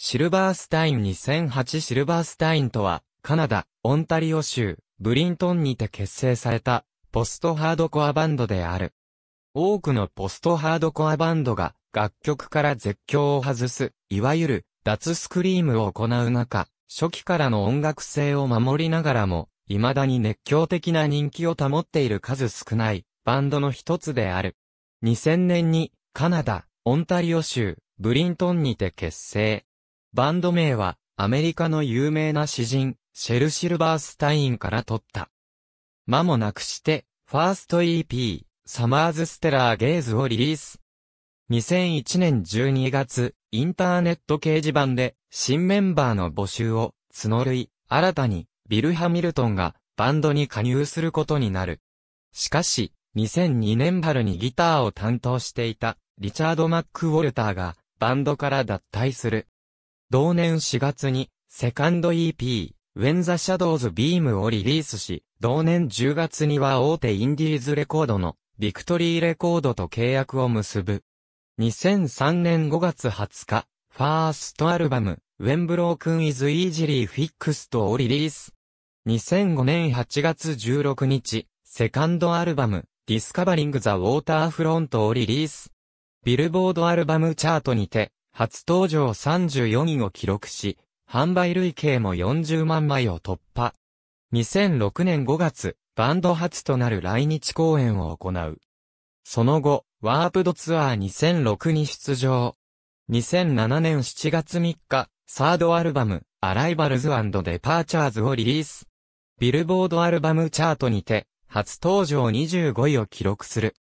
シルバースタイン2008シルバースタインとは、カナダ、オンタリオ州、ブリントンにて結成された、ポストハードコアバンドである。多くのポストハードコアバンドが、楽曲から絶叫を外す、いわゆる、脱スクリームを行う中、初期からの音楽性を守りながらも、未だに熱狂的な人気を保っている数少ない、バンドの一つである。2000年に、カナダ、オンタリオ州、ブリントンにて結成。バンド名は、アメリカの有名な詩人、シェル・シルバースタインから取った。間もなくして、ファースト EP、サマーズ・ステラー・ゲイズをリリース。2001年12月、インターネット掲示板で、新メンバーの募集を、募る新たに、ビル・ハミルトンが、バンドに加入することになる。しかし、2002年春にギターを担当していた、リチャード・マック・ウォルターが、バンドから脱退する。同年4月に、セカンド EP、When the Shadows Beam をリリースし、同年10月には大手インディーズレコードの、ビクトリーレコードと契約を結ぶ。2003年5月20日、ファーストアルバム、When Broken is Easily Fixed をリリース。2005年8月16日、セカンドアルバム、Discovering the Waterfront をリリース。ビルボードアルバムチャートにて、初登場34位を記録し、販売累計も40万枚を突破。2006年5月、バンド初となる来日公演を行う。その後、ワープドツアー2006に出場。2007年7月3日、サードアルバム、アライバルズデパーチャーズをリリース。ビルボードアルバムチャートにて、初登場25位を記録する。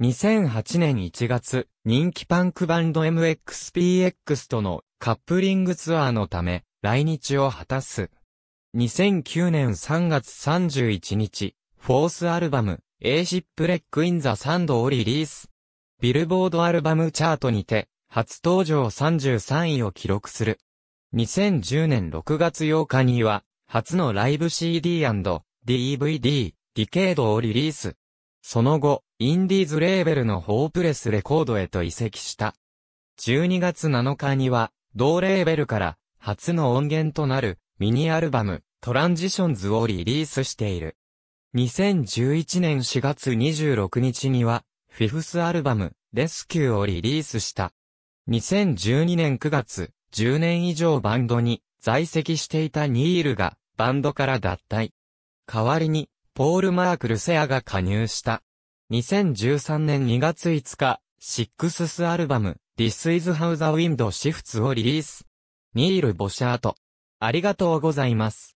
2008年1月、人気パンクバンド MXPX とのカップリングツアーのため、来日を果たす。2009年3月31日、フォースアルバム、A シップレックインザサンドをリリース。ビルボードアルバムチャートにて、初登場33位を記録する。2010年6月8日には、初のライブ CD&DVD、ディケードをリリース。その後、インディーズレーベルのホープレスレコードへと移籍した。12月7日には、同レーベルから初の音源となるミニアルバムトランジションズをリリースしている。2011年4月26日には、フィフスアルバムレスキューをリリースした。2012年9月、10年以上バンドに在籍していたニールがバンドから脱退。代わりに、ポール・マークル・セアが加入した。2013年2月5日、シックススアルバム、This is how the wind shifts をリリース。ニール・ボシャート。ありがとうございます。